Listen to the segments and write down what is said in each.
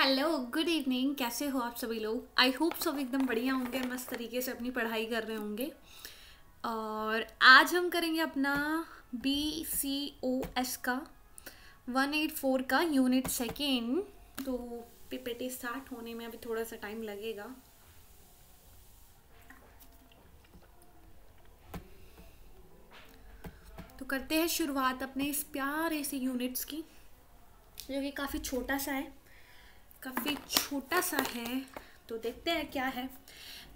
Hello good evening कैसे हो आप सभी लोग आई होप सब एकदम बढ़िया होंगे मस्त तरीके से अपनी पढ़ाई कर रहे होंगे और आज हम करेंगे अपना बी सी ओ एस का वन एट फोर का यूनिट सेकेंड तो पिपेटी स्टार्ट होने में अभी थोड़ा सा टाइम लगेगा तो करते हैं शुरुआत अपने इस प्यारे से यूनिट्स की जो कि काफ़ी छोटा सा है काफ़ी छोटा सा है तो देखते हैं क्या है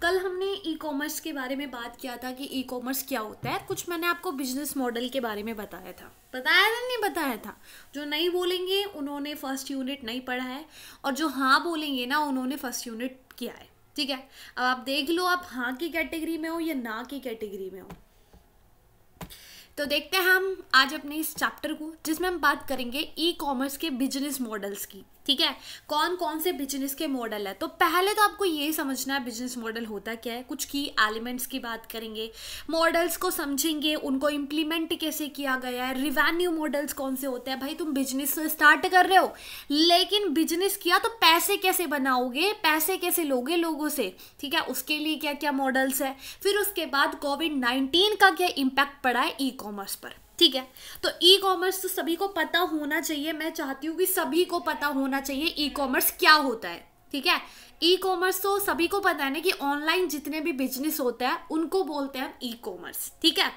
कल हमने ई कॉमर्स के बारे में बात किया था कि ई कॉमर्स क्या होता है कुछ मैंने आपको बिजनेस मॉडल के बारे में बताया था बताया था तो नहीं बताया था जो नहीं बोलेंगे उन्होंने फर्स्ट यूनिट नहीं पढ़ा है और जो हाँ बोलेंगे ना उन्होंने फर्स्ट यूनिट किया है ठीक है अब आप देख लो आप हाँ की कैटेगरी में हो या ना की कैटेगरी में हो तो देखते हैं हम आज अपने इस चैप्टर को जिसमें हम बात करेंगे ई कॉमर्स के बिजनेस मॉडल्स की ठीक है कौन कौन से बिजनेस के मॉडल है तो पहले तो आपको ये समझना है बिजनेस मॉडल होता क्या है कुछ की एलिमेंट्स की बात करेंगे मॉडल्स को समझेंगे उनको इम्प्लीमेंट कैसे किया गया है रिवेन्यू मॉडल्स कौन से होते हैं भाई तुम बिजनेस स्टार्ट कर रहे हो लेकिन बिजनेस किया तो पैसे कैसे बनाओगे पैसे कैसे लोगे लोगों से ठीक है उसके लिए क्या क्या मॉडल्स है फिर उसके बाद कोविड नाइन्टीन का क्या इम्पैक्ट पड़ा है ई कॉमर्स पर ठीक है तो ई कॉमर्स तो सभी को पता होना चाहिए मैं चाहती हूँ कि सभी को पता होना चाहिए ई कॉमर्स क्या होता है ठीक है ई कॉमर्स तो सभी को पता है ना कि ऑनलाइन जितने भी बिजनेस होता है उनको बोलते हैं हम ई कॉमर्स ठीक है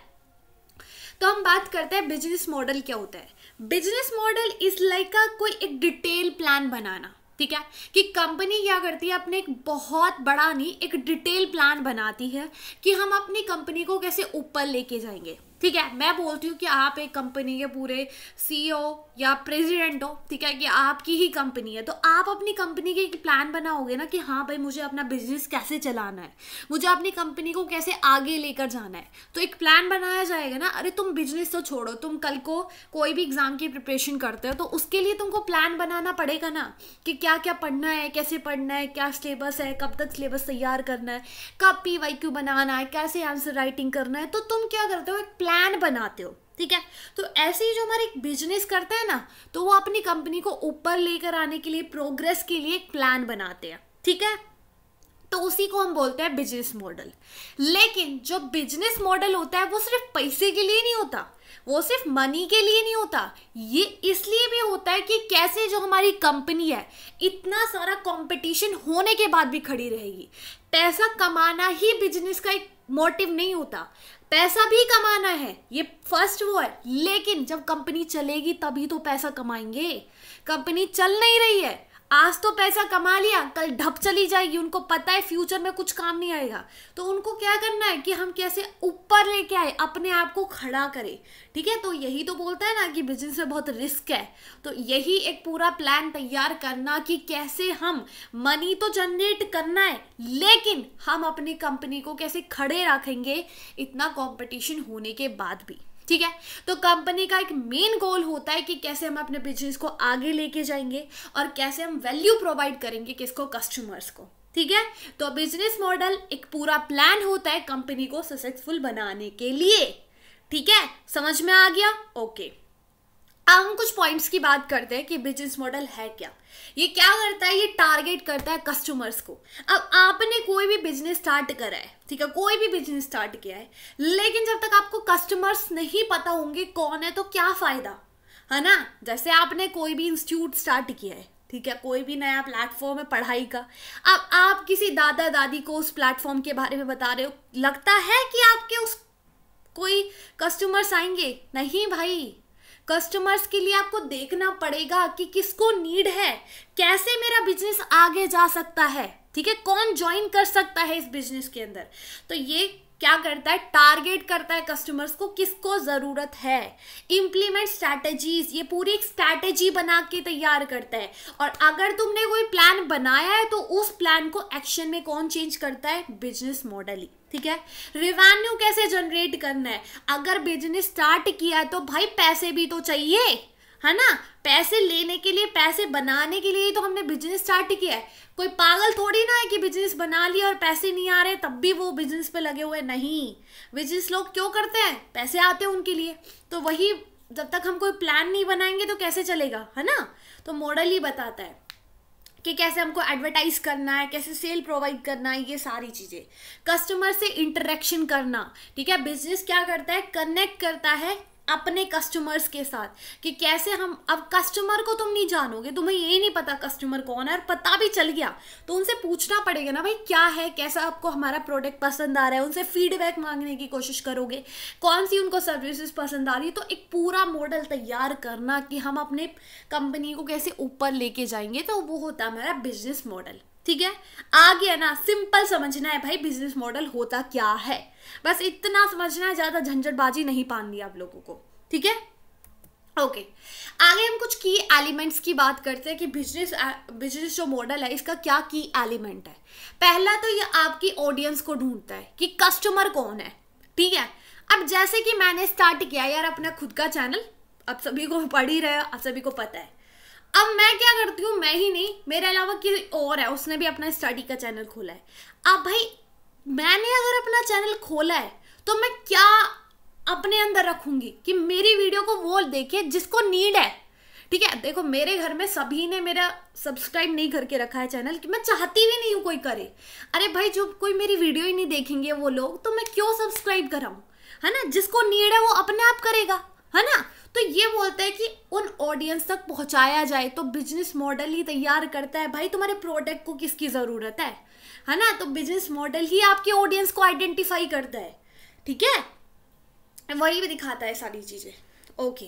तो हम बात करते हैं बिजनेस मॉडल क्या होता है बिजनेस मॉडल इज लाइक का कोई एक डिटेल प्लान बनाना ठीक है कि कंपनी क्या करती है अपने एक बहुत बड़ा नहीं एक डिटेल प्लान बनाती है कि हम अपनी कंपनी को कैसे ऊपर लेके जाएंगे ठीक है मैं बोलती हूँ कि आप एक कंपनी के पूरे सीईओ e या प्रेसिडेंट हो ठीक है कि आपकी ही कंपनी है तो आप अपनी कंपनी के एक प्लान बनाओगे ना कि हाँ भाई मुझे अपना बिजनेस कैसे चलाना है मुझे अपनी कंपनी को कैसे आगे लेकर जाना है तो एक प्लान बनाया जाएगा ना अरे तुम बिजनेस तो छोड़ो तुम कल को कोई भी एग्ज़ाम की प्रिपरेशन करते हो तो उसके लिए तुमको प्लान बनाना पड़ेगा ना कि क्या क्या पढ़ना है कैसे पढ़ना है क्या सिलेबस है कब तक सिलेबस तैयार करना है कब पी वाई क्यू बनाना है कैसे आंसर राइटिंग करना है तो तुम क्या करते हो एक प्लान बनाते हो ठीक है तो ऐसे ही जो हमारे एक बिजनेस करता है ना तो वो अपनी कंपनी को ऊपर लेकर आने के लिए प्रोग्रेस के लिए एक प्लान बनाते हैं ठीक है तो उसी को हम बोलते हैं बिजनेस मॉडल लेकिन जो बिजनेस मॉडल होता है वो सिर्फ पैसे के लिए नहीं होता वो सिर्फ मनी के लिए नहीं होता ये इसलिए भी होता है कि कैसे जो हमारी कंपनी है इतना सारा कंपटीशन होने के बाद भी खड़ी रहेगी पैसा कमाना ही बिजनेस का एक मोटिव नहीं होता पैसा भी कमाना है ये फर्स्ट वो है लेकिन जब कंपनी चलेगी तभी तो पैसा कमाएंगे कंपनी चल नहीं रही है आज तो पैसा कमा लिया कल ढप चली जाएगी उनको पता है फ्यूचर में कुछ काम नहीं आएगा तो उनको क्या करना है कि हम कैसे ऊपर लेके आए अपने आप को खड़ा करें ठीक है तो यही तो बोलता है ना कि बिजनेस में बहुत रिस्क है तो यही एक पूरा प्लान तैयार करना कि कैसे हम मनी तो जनरेट करना है लेकिन हम अपनी कंपनी को कैसे खड़े रखेंगे इतना कॉम्पिटिशन होने के बाद भी ठीक है तो कंपनी का एक मेन गोल होता है कि कैसे हम अपने बिजनेस को आगे लेके जाएंगे और कैसे हम वैल्यू प्रोवाइड करेंगे किसको कस्टमर्स को ठीक है तो बिजनेस मॉडल एक पूरा प्लान होता है कंपनी को सक्सेसफुल बनाने के लिए ठीक है समझ में आ गया ओके okay. अब हम कुछ पॉइंट्स की बात करते हैं कि बिजनेस मॉडल है क्या ये क्या करता है ये टारगेट करता है कस्टमर्स को अब आपने कोई भी बिजनेस स्टार्ट करा है ठीक है कोई भी बिजनेस स्टार्ट किया है लेकिन जब तक आपको कस्टमर्स नहीं पता होंगे कौन है तो क्या फ़ायदा है ना जैसे आपने कोई भी इंस्टीट्यूट स्टार्ट किया है ठीक है कोई भी नया प्लेटफॉर्म है पढ़ाई का अब आप किसी दादा दादी को उस प्लेटफॉर्म के बारे में बता रहे हो लगता है कि आपके उस कोई कस्टमर्स आएंगे नहीं भाई कस्टमर्स के लिए आपको देखना पड़ेगा कि किसको नीड है कैसे मेरा बिजनेस आगे जा सकता है ठीक है कौन ज्वाइन कर सकता है इस बिजनेस के अंदर तो ये क्या करता है टारगेट करता है कस्टमर्स को किसको ज़रूरत है इम्प्लीमेंट स्ट्रैटेजीज ये पूरी एक स्ट्रैटेजी बना के तैयार करता है और अगर तुमने कोई प्लान बनाया है तो उस प्लान को एक्शन में कौन चेंज करता है बिजनेस मॉडल ही ठीक है रिवेन्यू कैसे जनरेट करना है अगर बिजनेस स्टार्ट किया है तो भाई पैसे भी तो चाहिए है ना पैसे लेने के लिए पैसे बनाने के लिए तो हमने बिजनेस स्टार्ट किया है कोई पागल थोड़ी ना है कि बिजनेस बना लिया और पैसे नहीं आ रहे तब भी वो बिजनेस पे लगे हुए नहीं बिजनेस लोग क्यों करते हैं पैसे आते हैं उनके लिए तो वही जब तक हम कोई प्लान नहीं बनाएंगे तो कैसे चलेगा है ना तो मॉडल ही बताता है कि कैसे हमको एडवर्टाइज करना है कैसे सेल प्रोवाइड करना है ये सारी चीज़ें कस्टमर से इंटरेक्शन करना ठीक है बिजनेस क्या करता है कनेक्ट करता है अपने कस्टमर्स के साथ कि कैसे हम अब कस्टमर को तुम नहीं जानोगे तुम्हें ये नहीं पता कस्टमर कौन है और पता भी चल गया तो उनसे पूछना पड़ेगा ना भाई क्या है कैसा आपको हमारा प्रोडक्ट पसंद आ रहा है उनसे फीडबैक मांगने की कोशिश करोगे कौन सी उनको सर्विसेज पसंद आ रही है तो एक पूरा मॉडल तैयार करना कि हम अपने कंपनी को कैसे ऊपर लेके जाएंगे तो वो होता है हमारा बिजनेस मॉडल ठीक है आ गया ना सिंपल समझना है भाई बिजनेस मॉडल होता क्या है बस इतना समझना है ज्यादा झंझटबाजी नहीं दी आप लोगों को ठीक है ओके आगे हम कुछ की एलिमेंट्स की बात करते हैं कि बिजनेस बिजनेस जो मॉडल है इसका क्या की एलिमेंट है पहला तो ये आपकी ऑडियंस को ढूंढता है कि कस्टमर कौन है ठीक है अब जैसे कि मैंने स्टार्ट किया यार अपना खुद का चैनल आप सभी को पढ़ ही रहे हो आप सभी को पता है अब मैं क्या करती हूँ मैं ही नहीं मेरे अलावा किसी और है उसने भी अपना स्टडी का चैनल खोला है अब भाई मैंने अगर अपना चैनल खोला है तो मैं क्या अपने अंदर रखूंगी कि मेरी वीडियो को वो देखे जिसको नीड है ठीक है देखो मेरे घर में सभी ने मेरा सब्सक्राइब नहीं करके रखा है चैनल कि मैं चाहती भी नहीं हूँ कोई करे अरे भाई जो कोई मेरी वीडियो ही नहीं देखेंगे वो लोग तो मैं क्यों सब्सक्राइब कराऊँ है ना जिसको नीड है वो अपने आप करेगा है ना तो ये बोलता है कि उन ऑडियंस तक पहुंचाया जाए तो बिजनेस मॉडल ही तैयार करता है भाई तुम्हारे प्रोडक्ट को किसकी ज़रूरत है है ना तो बिजनेस मॉडल ही आपके ऑडियंस को आइडेंटिफाई करता है ठीक है वही भी दिखाता है सारी चीज़ें ओके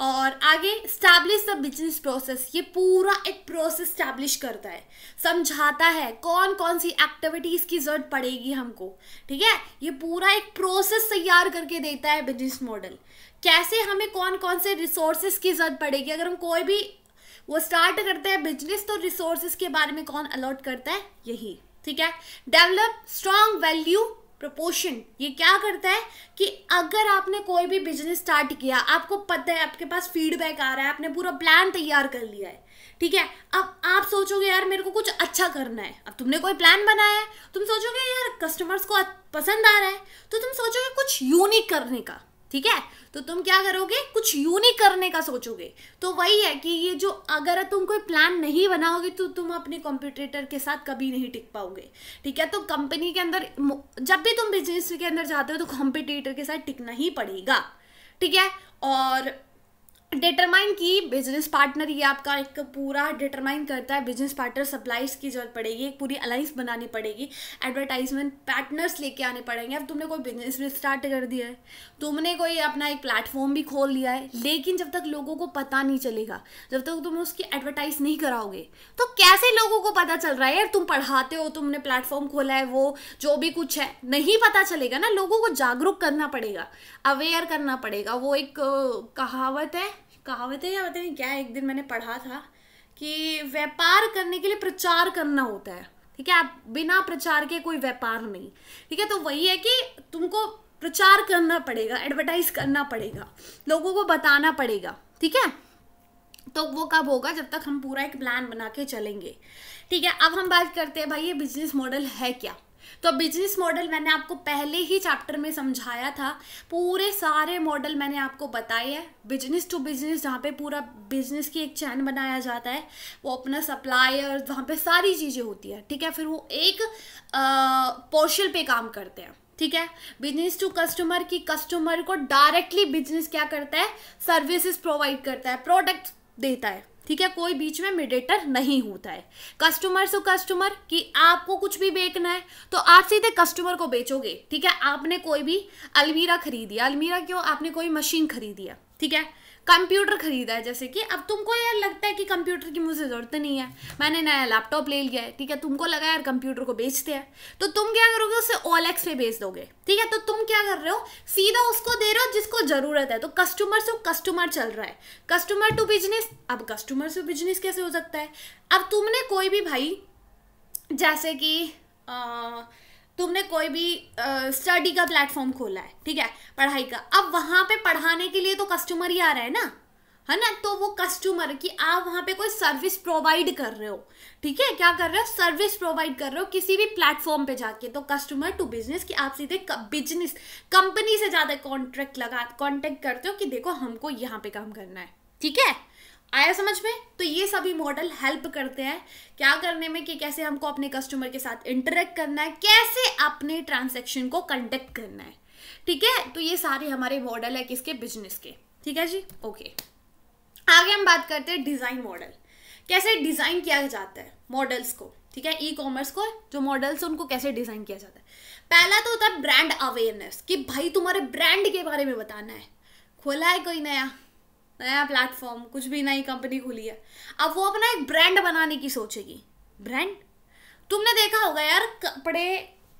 और आगे स्टैब्लिश द बिजनेस प्रोसेस ये पूरा एक प्रोसेस स्टैब्लिश करता है समझाता है कौन कौन सी एक्टिविटीज़ की ज़रूरत पड़ेगी हमको ठीक है ये पूरा एक प्रोसेस तैयार करके देता है बिजनेस मॉडल कैसे हमें कौन कौन से रिसोर्सेज की ज़रूरत पड़ेगी अगर हम कोई भी वो स्टार्ट करते हैं बिजनेस तो रिसोर्सेज के बारे में कौन अलॉट करता है यही ठीक है डेवलप स्ट्रॉन्ग वैल्यू प्रपोशन ये क्या करता है कि अगर आपने कोई भी बिजनेस स्टार्ट किया आपको पता है आपके पास फीडबैक आ रहा है आपने पूरा प्लान तैयार कर लिया है ठीक है अब आप सोचोगे यार मेरे को कुछ अच्छा करना है अब तुमने कोई प्लान बनाया है तुम सोचोगे यार कस्टमर्स को पसंद आ रहा है तो तुम सोचोगे कुछ यूनिक करने का ठीक है तो तुम क्या करोगे कुछ यूनिक करने का सोचोगे तो वही है कि ये जो अगर तुम कोई प्लान नहीं बनाओगे तो तुम अपने कॉम्पिटेटर के साथ कभी नहीं टिक पाओगे ठीक है तो कंपनी के अंदर जब भी तुम बिजनेस के अंदर जाते हो तो कॉम्पिटेटर के साथ टिकना ही पड़ेगा ठीक है और डिटरमाइन की बिजनेस पार्टनर ये आपका एक पूरा डिटरमाइन करता है बिजनेस पार्टनर सप्लाइज की जरूरत पड़ेगी एक पूरी अलाइंस बनानी पड़ेगी एडवर्टाइजमेंट पार्टनर्स लेके आने पड़ेंगे अब तुमने कोई बिजनेस भी स्टार्ट कर दिया है तुमने कोई अपना एक प्लेटफॉर्म भी खोल लिया है लेकिन जब तक लोगों को पता नहीं चलेगा जब तक तुम उसकी एडवर्टाइज नहीं कराओगे तो कैसे लोगों को पता चल रहा है यार तुम पढ़ाते हो तुमने प्लेटफॉर्म खोला है वो जो भी कुछ है नहीं पता चलेगा ना लोगों को जागरूक करना पड़ेगा अवेयर करना पड़ेगा वो एक कहावत है कहावत है या पता नहीं क्या एक दिन मैंने पढ़ा था कि व्यापार करने के लिए प्रचार करना होता है ठीक है आप बिना प्रचार के कोई व्यापार नहीं ठीक है तो वही है कि तुमको प्रचार करना पड़ेगा एडवर्टाइज करना पड़ेगा लोगों को बताना पड़ेगा ठीक है तो वो कब होगा जब तक हम पूरा एक प्लान बना के चलेंगे ठीक है अब हम बात करते हैं भाई ये बिजनेस मॉडल है क्या तो बिजनेस मॉडल मैंने आपको पहले ही चैप्टर में समझाया था पूरे सारे मॉडल मैंने आपको बताए हैं बिजनेस टू बिजनेस जहाँ पे पूरा बिजनेस की एक चैन बनाया जाता है वो अपना सप्लायर वहाँ पे सारी चीज़ें होती है ठीक है फिर वो एक पोर्शल पे काम करते हैं ठीक है बिजनेस टू कस्टमर की कस्टमर को डायरेक्टली बिजनेस क्या करता है सर्विसेज प्रोवाइड करता है प्रोडक्ट देता है ठीक है कोई बीच में मिडेटर नहीं होता है कस्टमर सो कस्टमर कि आपको कुछ भी बेचना है तो आप सीधे कस्टमर को बेचोगे ठीक है आपने कोई भी अलमीरा खरीदी अलमीरा क्यों आपने कोई मशीन खरीदी ठीक है कंप्यूटर खरीदा है जैसे कि अब तुमको यार लगता है कि कंप्यूटर की मुझे ज़रूरत नहीं है मैंने नया लैपटॉप ले लिया है ठीक है तुमको लगा यार कंप्यूटर को बेचते हैं तो तुम क्या करोगे उसे ऑल एक्स पे बेच दोगे ठीक है तो तुम क्या कर रहे हो सीधा उसको दे रहे हो जिसको ज़रूरत है तो कस्टमर से कस्टमर चल रहा है कस्टमर टू बिजनेस अब कस्टमर से बिजनेस कैसे हो सकता है अब तुमने कोई भी भाई जैसे कि आ, तुमने कोई भी स्टडी uh, का प्लेटफॉर्म खोला है ठीक है पढ़ाई का अब वहां पे पढ़ाने के लिए तो कस्टमर ही आ रहा है ना है ना तो वो कस्टमर कि आप वहां पे कोई सर्विस प्रोवाइड कर रहे हो ठीक है क्या कर रहे हो सर्विस प्रोवाइड कर रहे हो किसी भी प्लेटफॉर्म पे जाके तो कस्टमर टू बिजनेस कि आप सीधे बिजनेस कंपनी से ज़्यादा कॉन्ट्रैक्ट लगा कॉन्टेक्ट करते हो कि देखो हमको यहाँ पे काम करना है ठीक है आया समझ में तो ये सभी मॉडल हेल्प करते हैं क्या करने में कि कैसे हमको अपने कस्टमर के साथ इंटरेक्ट करना है कैसे अपने ट्रांजेक्शन को कंडक्ट करना है ठीक है तो ये सारे हमारे मॉडल है किसके बिजनेस के ठीक है जी ओके आगे हम बात करते हैं डिज़ाइन मॉडल कैसे डिज़ाइन किया जाता है मॉडल्स को ठीक है ई कॉमर्स को जो मॉडल्स उनको कैसे डिज़ाइन किया जाता है पहला तो होता है ब्रांड अवेयरनेस कि भाई तुम्हारे ब्रांड के बारे में बताना है खोला है कोई नया नया प्लेटफॉर्म कुछ भी नई कंपनी खुली है अब वो अपना एक ब्रांड बनाने की सोचेगी ब्रांड तुमने देखा होगा यार कपड़े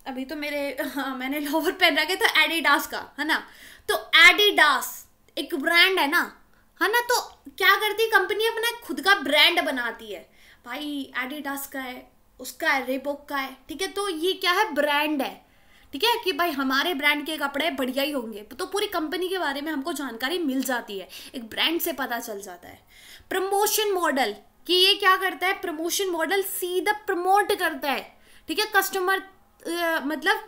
अभी तो मेरे हाँ, मैंने लोवर पहन रखे थे एडिडास का है ना तो एडिडास एक ब्रांड है ना है ना तो क्या करती कंपनी अपना खुद का ब्रांड बनाती है भाई एडिडास का है उसका है रेबोक का है ठीक है तो ये क्या है ब्रांड है ठीक है कि भाई हमारे ब्रांड के कपड़े बढ़िया ही होंगे तो पूरी कंपनी के बारे में हमको जानकारी मिल जाती है एक ब्रांड से पता चल जाता है प्रमोशन मॉडल कि ये क्या करता है प्रमोशन मॉडल सीधा प्रमोट करता है ठीक है कस्टमर मतलब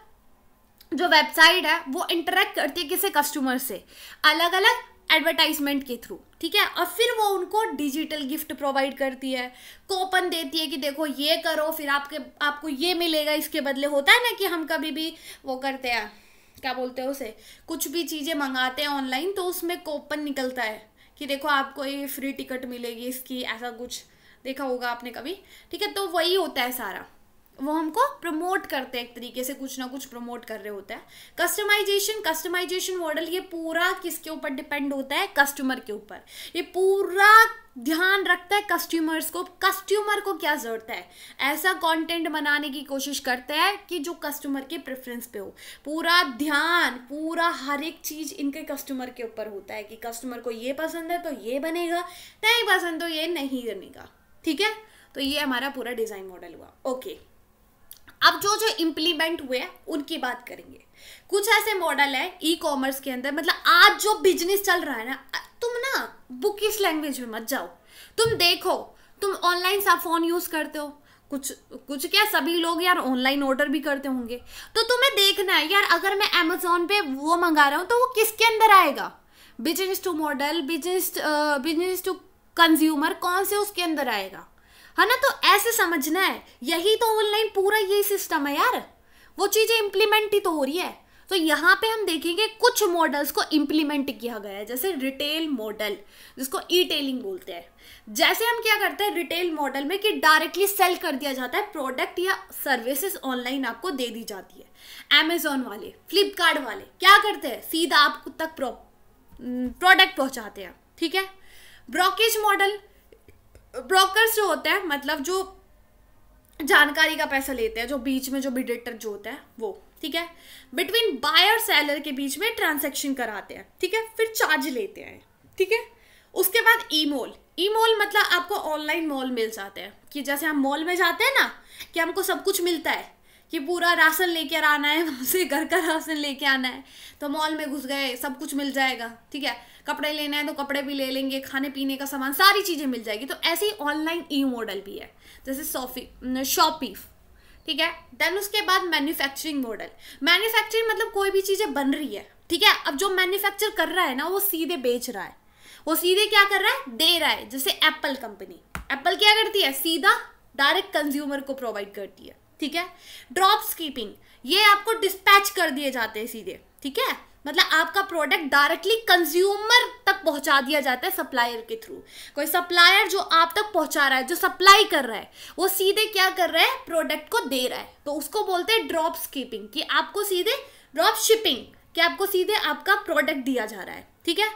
जो वेबसाइट है वो इंटरेक्ट करती है किसी कस्टमर से अलग अलग एडवर्टाइजमेंट के थ्रू ठीक है और फिर वो उनको डिजिटल गिफ्ट प्रोवाइड करती है कोपन देती है कि देखो ये करो फिर आपके आपको ये मिलेगा इसके बदले होता है ना कि हम कभी भी वो करते हैं क्या बोलते हैं उसे कुछ भी चीज़ें मंगाते हैं ऑनलाइन तो उसमें कोपन निकलता है कि देखो आपको ये फ्री टिकट मिलेगी इसकी ऐसा कुछ देखा होगा आपने कभी ठीक है तो वही होता है सारा वो हमको प्रमोट करते हैं एक तरीके से कुछ ना कुछ प्रमोट कर रहे होता है कस्टमाइजेशन कस्टमाइजेशन मॉडल ये पूरा किसके ऊपर डिपेंड होता है कस्टमर के ऊपर ये पूरा ध्यान रखता है कस्टमर्स को कस्टमर को क्या ज़रूरत है ऐसा कंटेंट बनाने की कोशिश करता है कि जो कस्टमर के प्रेफरेंस पे हो पूरा ध्यान पूरा हर एक चीज़ इनके कस्टमर के ऊपर होता है कि कस्टमर को ये पसंद है तो ये बनेगा नहीं पसंद तो ये नहीं बनेगा ठीक है तो ये हमारा पूरा डिज़ाइन मॉडल हुआ ओके अब जो जो इम्प्लीमेंट हुए हैं उनकी बात करेंगे कुछ ऐसे मॉडल है ई कॉमर्स के अंदर मतलब आज जो बिजनेस चल रहा है ना तुम ना बुकिश लैंग्वेज में मत जाओ तुम देखो तुम ऑनलाइन सा फोन यूज करते हो कुछ कुछ क्या सभी लोग यार ऑनलाइन ऑर्डर भी करते होंगे तो तुम्हें देखना है यार अगर मैं अमेजोन पे वो मंगा रहा हूँ तो वो किसके अंदर आएगा business to model business business to consumer कौन से उसके अंदर आएगा है ना तो ऐसे समझना है यही तो ऑनलाइन पूरा ये सिस्टम है यार वो चीज़ें इम्प्लीमेंट ही तो हो रही है तो यहाँ पे हम देखेंगे कुछ मॉडल्स को इम्प्लीमेंट किया गया है जैसे रिटेल मॉडल जिसको ई टेलिंग बोलते हैं जैसे हम क्या करते हैं रिटेल मॉडल में कि डायरेक्टली सेल कर दिया जाता है प्रोडक्ट या सर्विसेज ऑनलाइन आपको दे दी जाती है अमेजोन वाले फ्लिपकार्ट वाले क्या करते हैं सीधा आप तक प्रोडक्ट पहुँचाते हैं ठीक है ब्रोकेज मॉडल ब्रोकर्स जो होते हैं मतलब जो जानकारी का पैसा लेते हैं जो बीच में जो बिडेटर जो होता है वो ठीक है बिटवीन बायर सेलर के बीच में ट्रांसेक्शन कराते हैं ठीक है फिर चार्ज लेते हैं ठीक है उसके बाद ई मॉल ई मॉल मतलब आपको ऑनलाइन मॉल मिल जाते हैं कि जैसे हम मॉल में जाते हैं ना कि हमको सब कुछ मिलता है कि पूरा राशन लेकर आना है वहाँ से घर का राशन लेके आना है तो मॉल में घुस गए सब कुछ मिल जाएगा ठीक है कपड़े लेना है तो कपड़े भी ले लेंगे खाने पीने का सामान सारी चीज़ें मिल जाएगी तो ऐसे ही ऑनलाइन ई मॉडल भी है जैसे सॉफी शॉपी ठीक है देन उसके बाद मैन्युफैक्चरिंग मॉडल मैन्युफैक्चरिंग मतलब कोई भी चीज़ें बन रही है ठीक है अब जो मैन्युफैक्चर कर रहा है ना वो सीधे बेच रहा है वो सीधे क्या कर रहा है दे रहा है जैसे एप्पल कंपनी एप्पल क्या करती है सीधा डायरेक्ट कंज्यूमर को प्रोवाइड करती है ठीक है ड्रॉप्स कीपिंग ये आपको डिस्पैच कर दिए जाते हैं सीधे ठीक है मतलब आपका प्रोडक्ट डायरेक्टली कंज्यूमर तक पहुंचा दिया जाता है सप्लायर के थ्रू कोई सप्लायर जो आप तक पहुंचा रहा है जो सप्लाई कर रहा है वो सीधे क्या कर रहा है प्रोडक्ट को दे रहा है तो उसको बोलते हैं ड्रॉप्स कीपिंग कि आपको सीधे ड्रॉप शिपिंग कि आपको सीधे आपका प्रोडक्ट दिया जा रहा है ठीक है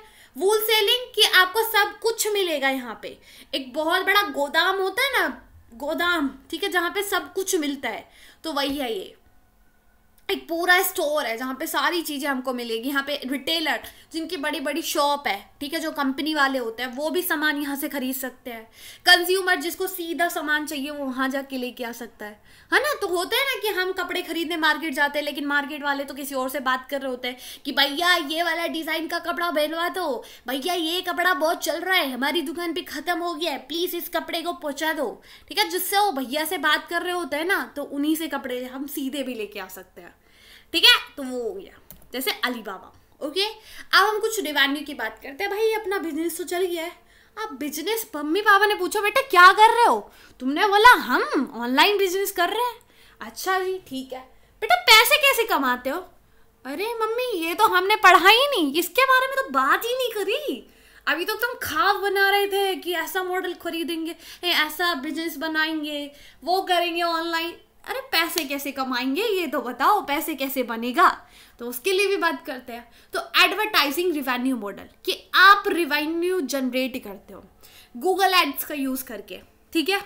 वूल सेलिंग कि आपको सब कुछ मिलेगा यहाँ पे एक बहुत बड़ा गोदाम होता है ना गोदाम ठीक है जहाँ पे सब कुछ मिलता है तो वही है ये एक पूरा स्टोर है जहाँ पे सारी चीज़ें हमको मिलेगी यहाँ पे रिटेलर जिनकी बड़ी बड़ी शॉप है ठीक है जो कंपनी वाले होते हैं वो भी सामान यहाँ से खरीद सकते हैं कंज्यूमर जिसको सीधा सामान चाहिए वो वहाँ जाके लेके आ सकता है है ना तो होते हैं ना कि हम कपड़े खरीदने मार्केट जाते हैं लेकिन मार्केट वाले तो किसी और से बात कर रहे होते हैं कि भैया ये वाला डिज़ाइन का कपड़ा पहनवा दो भैया ये कपड़ा बहुत चल रहा है हमारी दुकान भी ख़त्म हो गया है प्लीज़ इस कपड़े को पहुँचा दो ठीक है जिससे वो भैया से बात कर रहे होते हैं ना तो उन्हीं से कपड़े हम सीधे भी लेके आ सकते हैं ठीक है तो वो हो गया जैसे अलीबाबा ओके अब हम कुछ रेवेन्यू की बात करते हैं भाई अपना बिजनेस तो चल गया है आप बिजनेस मम्मी पापा ने पूछा बेटा क्या कर रहे हो तुमने बोला हम ऑनलाइन बिजनेस कर रहे हैं अच्छा जी ठीक है बेटा पैसे कैसे कमाते हो अरे मम्मी ये तो हमने पढ़ा ही नहीं इसके बारे में तो बात ही नहीं करी अभी तो तुम खाब बना रहे थे कि ऐसा मॉडल खरीदेंगे ऐसा बिजनेस बनाएंगे वो करेंगे ऑनलाइन अरे पैसे कैसे कमाएंगे ये तो बताओ पैसे कैसे बनेगा तो उसके लिए भी बात करते हैं तो एडवर्टाइजिंग रिवेन्यू मॉडल कि आप रिवेन्यू जनरेट करते हो गूगल एड्स का यूज़ करके ठीक है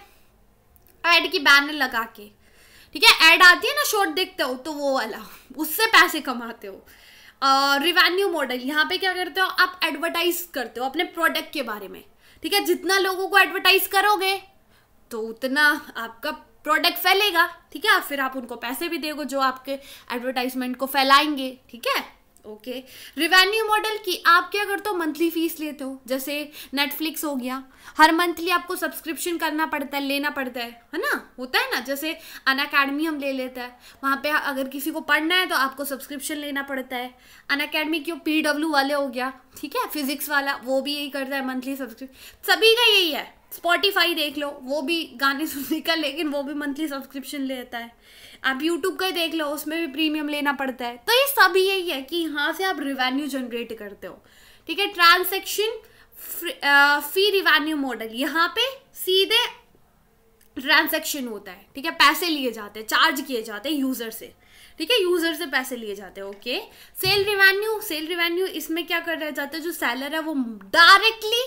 एड की बैनर लगा के ठीक है एड आती है ना शॉर्ट देखते हो तो वो वाला उससे पैसे कमाते हो रिवेन्यू मॉडल यहाँ पे क्या करते हो आप एडवर्टाइज करते हो अपने प्रोडक्ट के बारे में ठीक है जितना लोगों को एडवर्टाइज करोगे तो उतना आपका प्रोडक्ट फैलेगा ठीक है फिर आप उनको पैसे भी देगो जो आपके एडवर्टाइजमेंट को फैलाएंगे ठीक है ओके रिवेन्यू मॉडल की आप क्या करते हो मंथली फीस लेते हो जैसे नेटफ्लिक्स हो गया हर मंथली आपको सब्सक्रिप्शन करना पड़ता है लेना पड़ता है है ना होता है ना जैसे अन अकेडमी हम ले लेते हैं वहाँ पे अगर किसी को पढ़ना है तो आपको सब्सक्रिप्शन लेना पड़ता है अन अकेडमी क्यों पी वाले हो गया ठीक है फिजिक्स वाला वो भी यही करता है मंथली सब्सक्रिप्शन सभी का यही है स्पॉटीफाई देख लो वो भी गाने सुनने का लेकिन वो भी मंथली सब्सक्रिप्शन लेता है आप यूट्यूब का ही देख लो उसमें भी प्रीमियम लेना पड़ता है तो ये सब यही है कि यहाँ से आप रिवेन्यू जनरेट करते हो ठीक है ट्रांसेक्शन फी रिवेन्यू मॉडल यहाँ पे सीधे ट्रांसेक्शन होता है ठीक है पैसे लिए जाते हैं चार्ज किए जाते हैं यूज़र से ठीक है यूज़र से पैसे लिए जाते हैं okay sale revenue sale revenue इसमें क्या कर रहा जाता है जो सेलर है वो directly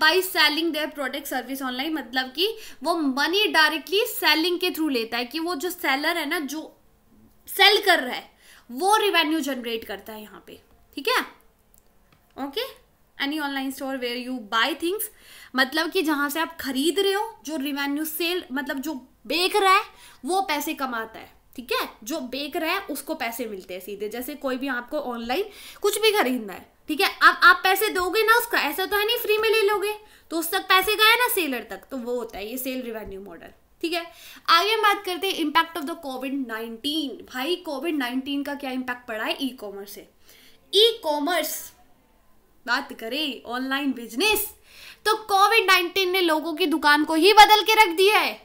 by selling their product service online मतलब कि वो मनी डायरेक्टली सेलिंग के थ्रू लेता है कि वो जो सेलर है ना जो सेल कर रहा है वो रिवेन्यू जनरेट करता है यहाँ पे ठीक है okay any online store where you buy things मतलब कि जहां से आप खरीद रहे हो जो रिवेन्यू सेल मतलब जो बेच रहा है वो पैसे कमाता है ठीक है जो बेच रहा है उसको पैसे मिलते हैं सीधे जैसे कोई भी आपको ऑनलाइन कुछ भी खरीदना है ठीक है अब आप पैसे दोगे ना उसका ऐसा तो है नहीं फ्री में ले लोगे तो उस तक पैसे गए ना सेलर तक तो वो होता है ये सेल रिवेन्यू मॉडल ठीक है आगे हम बात करते हैं impact of the covid nineteen भाई कोविड नाइनटीन का क्या इम्पैक्ट पड़ा है ई कॉमर्स से ई कॉमर्स बात करें ऑनलाइन बिजनेस तो कोविड नाइन्टीन ने लोगों की दुकान को ही बदल के रख दिया है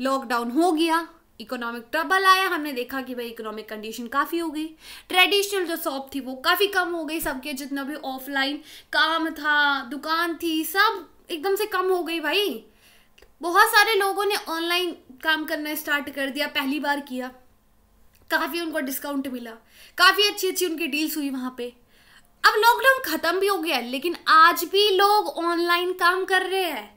लॉकडाउन हो गया इकोनॉमिक ट्रबल आया हमने देखा कि भाई इकोनॉमिक कंडीशन काफ़ी हो गई ट्रेडिशनल जो शॉप थी वो काफ़ी कम हो गई सबके जितना भी ऑफलाइन काम था दुकान थी सब एकदम से कम हो गई भाई बहुत सारे लोगों ने ऑनलाइन काम करना स्टार्ट कर दिया पहली बार किया काफ़ी उनको डिस्काउंट मिला काफ़ी अच्छी अच्छी उनकी डील्स हुई वहाँ पे अब लॉकडाउन ख़त्म भी हो गया है लेकिन आज भी लोग ऑनलाइन काम कर रहे हैं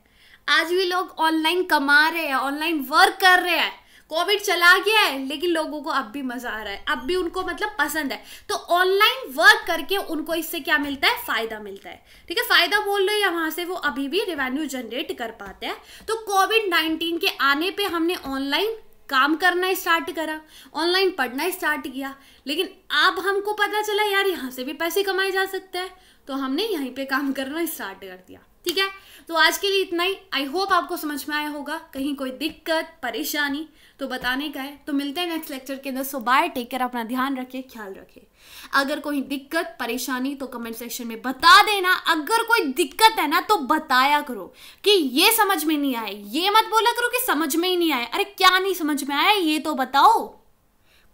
आज भी लोग ऑनलाइन कमा रहे हैं ऑनलाइन वर्क कर रहे हैं कोविड चला गया है लेकिन लोगों को अब भी मजा आ रहा है अब भी उनको मतलब पसंद है तो ऑनलाइन वर्क करके उनको इससे क्या मिलता है फायदा मिलता है ठीक है फायदा बोल रहे यहाँ से वो अभी भी रेवेन्यू जनरेट कर पाते हैं तो कोविड नाइन्टीन के आने पर हमने ऑनलाइन काम करना स्टार्ट करा ऑनलाइन पढ़ना स्टार्ट किया लेकिन अब हमको पता चला यार यहाँ से भी पैसे कमाए जा सकते हैं तो हमने यहीं पे काम करना स्टार्ट कर दिया ठीक है तो आज के लिए इतना ही आई होप आपको समझ में आया होगा कहीं कोई दिक्कत परेशानी तो बताने का है तो मिलते हैं नेक्स्ट लेक्चर के अंदर सो बाय टेक केयर अपना ध्यान रखें ख्याल रखें अगर कोई दिक्कत परेशानी तो कमेंट सेक्शन में बता देना अगर कोई दिक्कत है ना तो बताया करो कि ये समझ में नहीं आए ये मत बोला करो कि समझ में ही नहीं आए अरे क्या नहीं समझ में आया ये तो बताओ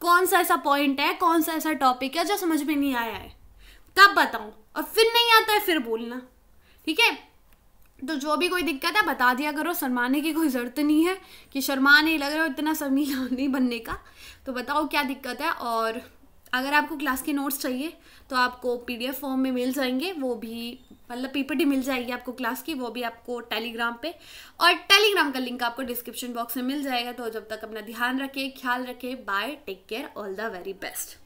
कौन सा ऐसा पॉइंट है कौन सा ऐसा टॉपिक है जो समझ में नहीं आया है तब बताओ और फिर नहीं आता है फिर बोलना ठीक है तो जो भी कोई दिक्कत है बता दिया करो शर्माने की कोई ज़रूरत नहीं है कि शर्मा नहीं लग रहा हो इतना शर्मीला नहीं बनने का तो बताओ क्या दिक्कत है और अगर आपको क्लास के नोट्स चाहिए तो आपको पीडीएफ फॉर्म में मिल जाएंगे वो भी मतलब पीपीटी मिल जाएगी आपको क्लास की वो भी आपको टेलीग्राम पे और टेलीग्राम का लिंक आपको डिस्क्रिप्शन बॉक्स में मिल जाएगा तो जब तक अपना ध्यान रखें ख्याल रखें bye take care all the very best